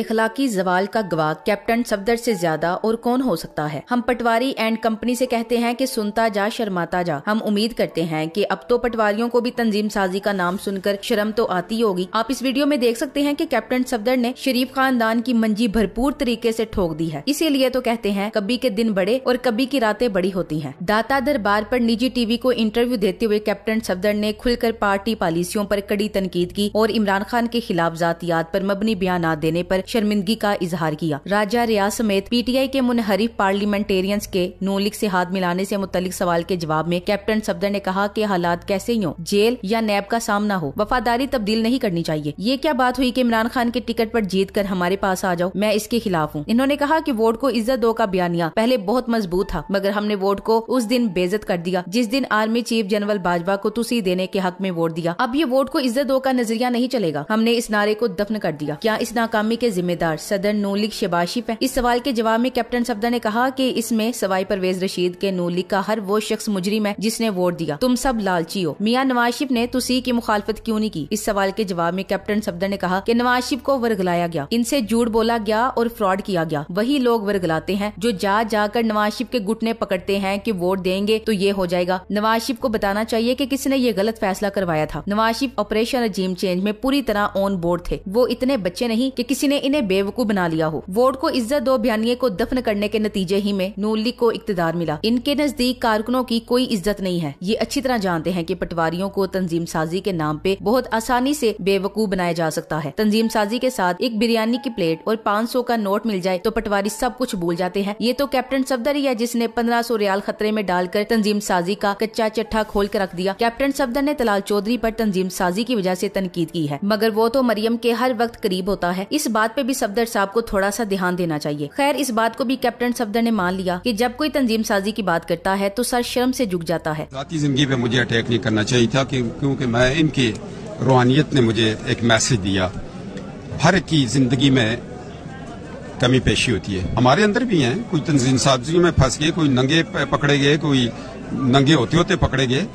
इखलाकी जवाल का गवाह कैप्टन सफदर से ज्यादा और कौन हो सकता है हम पटवारी एंड कंपनी से कहते हैं कि सुनता जा शर्माता जा हम उम्मीद करते हैं कि अब तो पटवारियों को भी तंजीम साजी का नाम सुनकर शर्म तो आती होगी आप इस वीडियो में देख सकते हैं कि कैप्टन सफदर ने शरीफ खानदान की मंजी भरपूर तरीके ऐसी ठोक दी है इसीलिए तो कहते हैं कभी के दिन बड़े और कभी की रातें बड़ी होती है दाता दरबार आरोप निजी टीवी को इंटरव्यू देते हुए कैप्टन सफदर ने खुलकर पार्टी पॉलिसियों आरोप कड़ी तनकीद की और इमरान खान के खिलाफ जातियात आरोप मबनी बयान देने आरोप शर्मिंदगी का इजहार किया राजा रियाज समेत पीटीआई के मुनहरिफ पार्लियामेंटेरियंस के नूलिक से हाथ मिलाने से मुतलिक सवाल के जवाब में कैप्टन सफदर ने कहा कि हालात कैसे ही हो जेल या नैब का सामना हो वफादारी तब्दील नहीं करनी चाहिए ये क्या बात हुई की इमरान खान के टिकट आरोप जीत कर हमारे पास आ जाओ मैं इसके खिलाफ हूँ इन्होंने कहा की वोट को इज्जत दो का बयानिया पहले बहुत मजबूत था मगर हमने वोट को उस दिन बेजत कर दिया जिस दिन आर्मी चीफ जनरल बाजवा को तुसी देने के हक में वोट दिया अब ये वोट को इज्जत दो का नजरिया नहीं चलेगा हमने इस नारे को दफन कर दिया क्या इस नाकामी के जिम्मेदार सदर नो लीग है इस सवाल के जवाब में कैप्टन सफदर ने कहा की इसमें सवाई परवेज रशीद के नो लीग का हर वो शख्स मुजरिम है जिसने वोट दिया तुम सब लालची हो मियाँ नवाशिफ ने तुसी की मुखालफत क्यूँ नहीं की इस सवाल के जवाब में कैप्टन सफदर ने कहा की नवाशिफ को वर्गलाया गया इनसे झूठ बोला गया और फ्रॉड किया गया वही लोग वर्गलाते हैं जो जा जाकर नवाशिफ के घुटने पकड़ते हैं की वोट देंगे तो ये हो जाएगा नवाशिफ को बताना चाहिए की किसने ये गलत फैसला करवाया था नवाशिफ ऑपरेशन अजीम चेंज में पूरी तरह ऑन बोर्ड थे वो इतने बच्चे नहीं की कि किसी ने इन्हें बेवकूफ बना लिया हो वोट को इज्जत दो बयानिए को दफन करने के नतीजे ही में नून लीग को इकतदार मिला इनके नजदीक कारकुनों की कोई इज्जत नहीं है ये अच्छी तरह जानते हैं की पटवारियों को तंजीम साजी के नाम पे बहुत आसानी से बेवकूफ बनाया जा सकता है तंजीम साजी के साथ एक बिरयानी की प्लेट और पाँच सौ का नोट मिल जाए तो पटवारी सब कुछ भूल जाते हैं ये तो कैप्टन सफदर ही है जिसने पंद्रह सौ रियाल खतरे में डालकर तंजीम साजी का कच्चा चट्टा खोल कर रख दिया कैप्टन सफदर ने तलाल चौधरी आरोप तंजीम साजी की वजह ऐसी तनकीद की है मगर वो तो मरियम के हर वक्त करीब होता है इस बात बात पे भी सफदर साहब को थोड़ा सा ध्यान देना चाहिए खैर इस बात को भी कैप्टन सफदर ने मान लिया कि जब कोई तंजीम साजी की बात करता है तो सर शर्म से झुक जाता है जाती जिंदगी पे मुझे अटैक नहीं करना चाहिए था क्योंकि मैं इनकी रूहानियत ने मुझे एक मैसेज दिया हर की जिंदगी में कमी पेशी होती है हमारे अंदर भी है कुछ तंजीम साजियों में फंस गए कोई नंगे पकड़े गए कोई नंगे होते होते पकड़े गए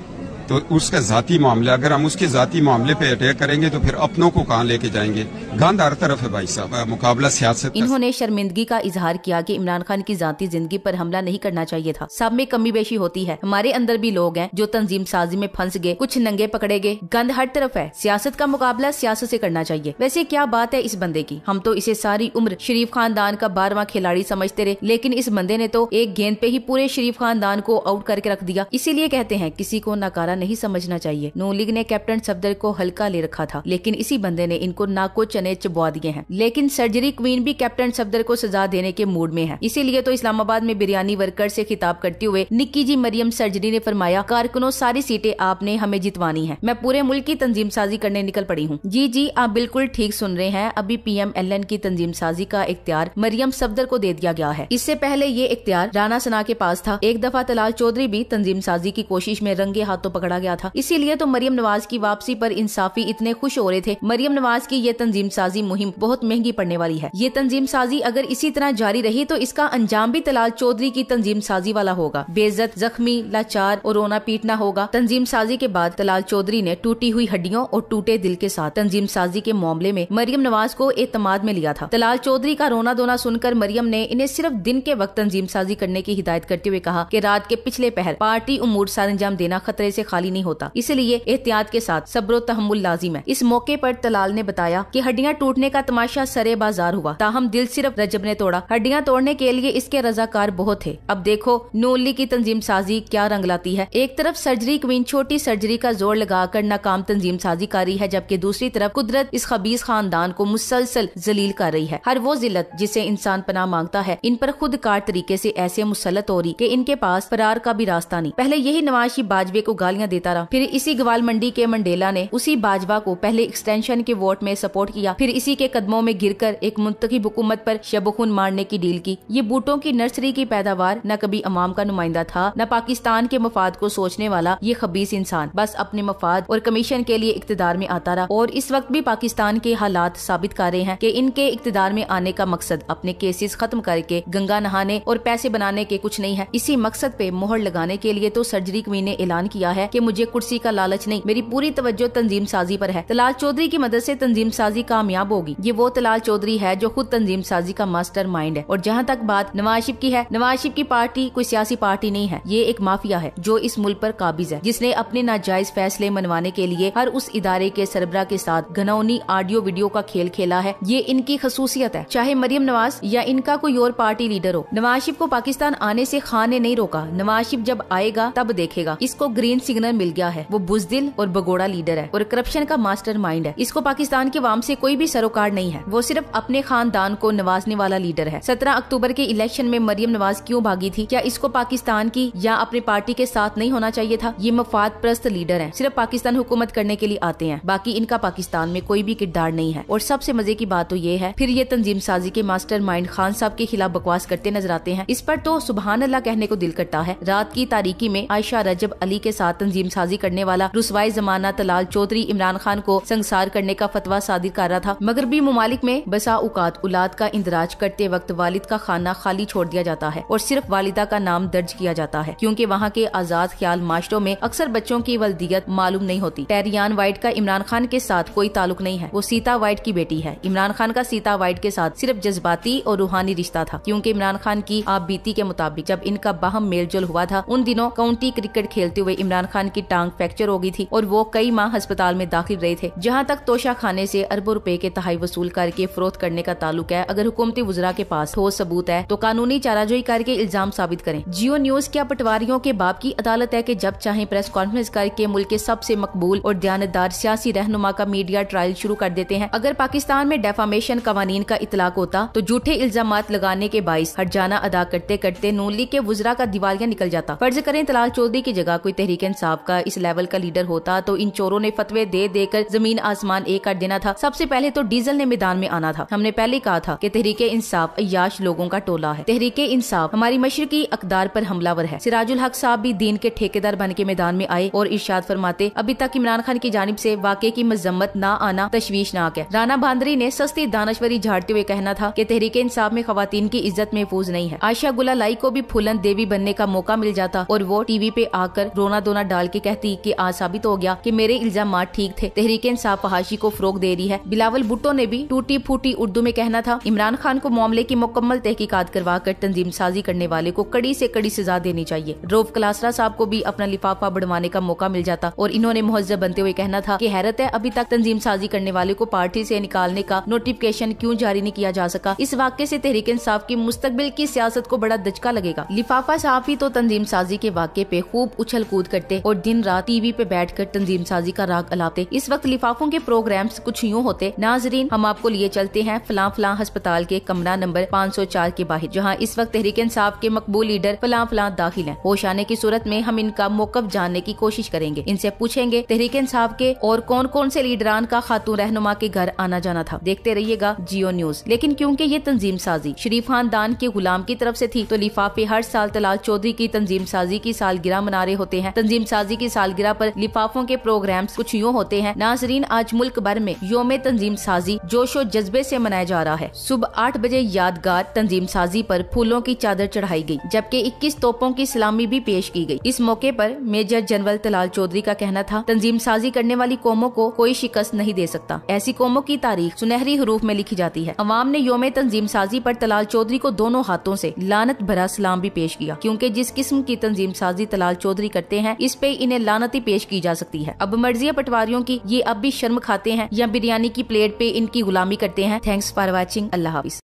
तो उसका ज़ाती मामला अगर हम उसके जाति मामले पे अटैक करेंगे तो फिर अपनों को कहाँ लेके जाएंगे गंद हर तरफ है भाई साहब मुकाबला सियासत इन्होंने शर्मिंदगी का इजहार किया कि इमरान खान की ज़ाती जिंदगी पर हमला नहीं करना चाहिए था सब में कमी बेशी होती है हमारे अंदर भी लोग हैं जो तंजीम साजी में फंस गए कुछ नंगे पकड़े गए गंद हर तरफ है सियासत का मुकाबला सियासत ऐसी करना चाहिए वैसे क्या बात है इस बंदे की हम तो इसे सारी उम्र शरीफ खानदान का बारवा खिलाड़ी समझते रहे लेकिन इस बंदे ने तो एक गेंद पे ही पूरे शरीफ खानदान को आउट करके रख दिया इसीलिए कहते हैं किसी को नकारा नहीं समझना चाहिए नू लीग ने कैप्टन सफदर को हल्का ले रखा था लेकिन इसी बंदे ने इनको नाको चने चबवा दिए हैं लेकिन सर्जरी क्वीन भी कैप्टन सफदर को सजा देने के मूड में है इसीलिए तो इस्लामाबाद में बिरयानी वर्कर से खिताब करते हुए निक्की जी मरियम सर्जरी ने फरमाया कारकुनों सारी सीटें आपने हमें जितवानी है मैं पूरे मुल्क की तंजीम साजी करने निकल पड़ी हूँ जी जी आप बिल्कुल ठीक सुन रहे हैं अभी पी एम एल एन की तंजीम साजी का इख्तियार मरियम सफदर को दे दिया गया है इससे पहले ये इख्तियार राना सना के पास था एक दफा तलाल चौधरी भी तंजीम साजी की कोशिश में रंगे हाथों पकड़ पकड़ा गया था इसीलिए तो मरियम नवाज की वापसी पर इंसाफी इतने खुश हो रहे थे मरियम नवाज की ये तंजीम साजी मुहिम बहुत महंगी पड़ने वाली है ये तंजीम साजी अगर इसी तरह जारी रही तो इसका अंजाम भी तलाल चौधरी की तंजीम साजी वाला होगा बेजत जख्मी लाचार और रोना पीटना होगा तंजीम साजी के बाद तलाल चौधरी ने टूटी हुई हड्डियों और टूटे दिल के साथ तंजीम साजी के मामले में मरियम नवाज को एतमाद में लिया था तलाल चौधरी का रोना दोना सुनकर मरियम ने इन्हें सिर्फ दिन के वक्त तंजीम साजी करने की हिदायत करते हुए कहा की रात के पिछले पहर पार्टी उमूर सारंजाम देना खतरे ऐसी खाली नहीं होता इसलिए एहतियात के साथ सब्र तहमुल लाजिम है इस मौके पर तलाल ने बताया कि हड्डियां टूटने का तमाशा सरे बाजार हुआ ताहम दिल सिर्फ रजब ने तोड़ा हड्डियां तोड़ने के लिए इसके रजाकार बहुत थे अब देखो नूली की तंजीम साजी क्या रंग लाती है एक तरफ सर्जरी क्वीन छोटी सर्जरी का जोर लगाकर नाकाम तंजीम साजी कर रही है जबकि दूसरी तरफ कुदरत इस खबीज खानदान को मुसलसल जलील कर रही है हर वो जिलत जिसे इंसान पना मांगता है इन पर खुद कार तरीके ऐसी ऐसे मुसलत हो रही की इनके पास फरार का भी रास्ता नहीं पहले यही नवाज शरीफ बाजवे को गालियाँ गालियां देता रहा फिर इसी ग्वाल मंडी के मंडेला ने उसी बाजवा को पहले एक्सटेंशन के वोट में सपोर्ट किया फिर इसी के कदमों में गिरकर एक मुंतखब हुकूमत पर शबखून मारने की डील की ये बूटों की नर्सरी की पैदावार न कभी अमाम का नुमाइंदा था न पाकिस्तान के मफाद को सोचने वाला ये खबीस इंसान बस अपने मफाद और कमीशन के लिए इकतदार में आता रहा और इस वक्त भी पाकिस्तान के हालात साबित कर रहे हैं की इनके इकतदार में आने का मकसद अपने केसेस खत्म करके गंगा नहाने और पैसे बनाने के कुछ नहीं है इसी मकसद पे मोहर लगाने के लिए तो सर्जरी क्वीन ने ऐलान किया है है की मुझे कुर्सी का लालच नहीं मेरी पूरी तवज्जो तंजीम साजी पर है तलाल चौधरी की मदद से तंजीम साजी कामयाब होगी ये वो तलाल चौधरी है जो खुद तंजीम साजी का मास्टर माइंड है और जहाँ तक बात नवाज शिफ की है नवाज शिफ की पार्टी कोई सियासी पार्टी नहीं है ये एक माफिया है जो इस मुल्क पर काबिज है जिसने अपने नाजायज फैसले मनवाने के लिए हर उस इदारे के सरबरा के साथ घनौनी ऑडियो वीडियो का खेल खेला है ये इनकी खसूसियत है चाहे मरियम नवाज या इनका कोई और पार्टी लीडर हो नवाज शिफ को पाकिस्तान आने ऐसी खान ने नहीं रोका नवाज शिफ जब आएगा तब देखेगा इसको ग्रीन सिग्नल सिग्नल मिल गया है वो बुजदिल और बगोड़ा लीडर है और करप्शन का मास्टर माइंड है इसको पाकिस्तान के वाम ऐसी कोई भी सरोकार नहीं है वो सिर्फ अपने खानदान को नवाजने वाला लीडर है सत्रह अक्टूबर के इलेक्शन में मरियम नवाज क्यूँ भागी थी क्या इसको पाकिस्तान की या अपनी पार्टी के साथ नहीं होना चाहिए था ये मफाद प्रस्त लीडर है सिर्फ पाकिस्तान हुकूमत करने के लिए आते हैं बाकी इनका पाकिस्तान में कोई भी किरदार नहीं है और सबसे मजे की बात तो ये है फिर ये तंजीम साजी के मास्टर माइंड खान साहब के खिलाफ बकवास करते नजर आते हैं इस पर तो सुबह अल्लाह कहने को दिल करता है रात की तारीखी में आयशा रजब अली के साथ तंजीम साजी करने वाला रुसवाई जमाना तलाल चौधरी इमरान खान को संसार करने का फतवा सादिर कर रहा था मगरबी ममालिक में बसा औकात औलाद का इंदराज करते वक्त वालिद का खाना खाली छोड़ दिया जाता है और सिर्फ वालिदा का नाम दर्ज किया जाता है क्योंकि वहाँ के आजाद ख्याल माशरों में अक्सर बच्चों की वलदियत मालूम नहीं होती टेरियान वाइट का इमरान खान के साथ कोई ताल्लुक नहीं है वो सीता वाइट की बेटी है इमरान खान का सीता वाइट के साथ सिर्फ जज्बाती और रूहानी रिश्ता था क्योंकि इमरान खान की आप बीती के मुताबिक जब इनका बाहम मेलजोल हुआ था उन दिनों काउंटी क्रिकेट खेलते हुए इमरान खान खान की टांग फ्रैक्चर हो गई थी और वो कई माह अस्पताल में दाखिल रहे थे जहाँ तक तोशा खाने ऐसी अरबों रूपए के तहाई वसूल करके फरोख करने का ताल्लुक है अगर हुकूमती वजरा के पास ठोस सबूत है तो कानूनी चाराजोई करके इल्जाम साबित करें जियो न्यूज क्या पटवारियों के बाप की अदालत है की जब चाहे प्रेस कॉन्फ्रेंस करके मुल्क के सबसे मकबूल और दयानतदार सियासी रहनुमा का मीडिया ट्रायल शुरू कर देते हैं अगर पाकिस्तान में डेफामेशन कवानीन का इतलाक होता तो झूठे इल्जाम लगाने के बायस जाना अदा करते करते नून लीग के वजरा का दिवालिया निकल जाता फर्ज करें तलाल चौधरी की जगह कोई तहरीक इंसाफ साहब का इस लेवल का लीडर होता तो इन चोरों ने फतवे दे देकर जमीन आसमान एक कर देना था सबसे पहले तो डीजल ने मैदान में आना था हमने पहले कहा था की तहरीक इंसाफ अयाश लोगों का टोला है तहरीक इंसाफ हमारी मशरकी अकदार आरोप हमलावर है सिराजुल हक साहब भी दीन के ठेकेदार बन के मैदान में आए और इर्शाद फरमाते अभी तक इमरान खान की जानब ऐसी वाकई की मजम्मत न आना तशवीशनाक है राना बांदरी ने सस्ती दानश्वरी झाड़ते हुए कहना था की तहरीक इंसाफ में खातन की इज्जत महफूज नहीं है आशा गुला लाई को भी फूलन देवी बनने का मौका मिल जाता और वो टीवी पे आकर रोना दोना डाल डाल के कहती कि आज साबित हो गया कि मेरे इल्जाम ठीक थे तहरीक इंसाफ फहाशी को फरोग दे रही है बिलावल भुट्टो ने भी टूटी फूटी उर्दू में कहना था इमरान खान को मामले की मुकम्मल तहकीकत करवा कर तंजीम साजी करने वाले को कड़ी ऐसी कड़ी सजा देनी चाहिए रोफ कलासरा साहब को भी अपना लिफाफा बढ़वाने का मौका मिल जाता और इन्होंने मुहजब बनते हुए कहना था की हैरत है अभी तक तंजीम साजी करने वाले को पार्टी ऐसी निकालने का नोटिफिकेशन क्यूँ जारी नहीं किया जा सका इस वाक्य ऐसी तहरीक इंसाफ की मुस्तबिल की सियासत को बड़ा दचका लगेगा लिफाफा साफ ही तो तंजीम साजी के वाक्य पे खूब उछल कूद करते और दिन रात टीवी पे बैठकर तंजीम साजी का राग अलाते इस वक्त लिफाफों के प्रोग्राम्स कुछ यूँ होते नाजरीन हम आपको लिए चलते हैं फलां फलां अस्पताल के कमरा नंबर 504 के बाहर जहाँ इस वक्त तहरीक इंसाफ के मकबूल लीडर फलां फलां दाखिल है होश आने की सूरत में हम इनका मौकब जानने की कोशिश करेंगे इनसे पूछेंगे तहरीक इंसाफ के और कौन कौन से लीडरान का खातून रहनुमा के घर आना जाना था देखते रहिएगा जियो न्यूज लेकिन क्यूँकी ये तंजीम साजी शरीफ खानदान के गुलाम की तरफ ऐसी थी तो लिफाफे हर साल तलाल चौधरी की तंजीम साजी की सालगिरह मना रहे होते हैं तंजीम साजी की सालगिरह पर लिफाफों के प्रोग्राम कुछ यूँ होते हैं नाजरीन आज मुल्क भर में योम तंजीम साजी जोशो जज्बे ऐसी मनाया जा रहा है सुबह आठ बजे यादगार तंजीम साजी आरोप फूलों की चादर चढ़ाई गयी जबकि इक्कीस तोपों की सलामी भी पेश की गयी इस मौके आरोप मेजर जनरल तलाल चौधरी का कहना था तंजीम साजी करने वाली कौमों को कोई शिकस्त नहीं दे सकता ऐसी कौमों की तारीख सुनहरी हरूफ में लिखी जाती है अवाम ने योम तंजीम साजी आरोप तलाल चौधरी को दोनों हाथों ऐसी लानत भरा सलाम भी पेश किया क्यूँकी जिस किस्म की तंजीम साजी तलाल चौधरी करते हैं इस पे पे इन्हें लानती पेश की जा सकती है अब मर्जिया पटवारियों की ये अब भी शर्म खाते हैं या बिरयानी की प्लेट पे इनकी गुलामी करते हैं थैंक्स फॉर वॉचिंग अल्लाह हाफिज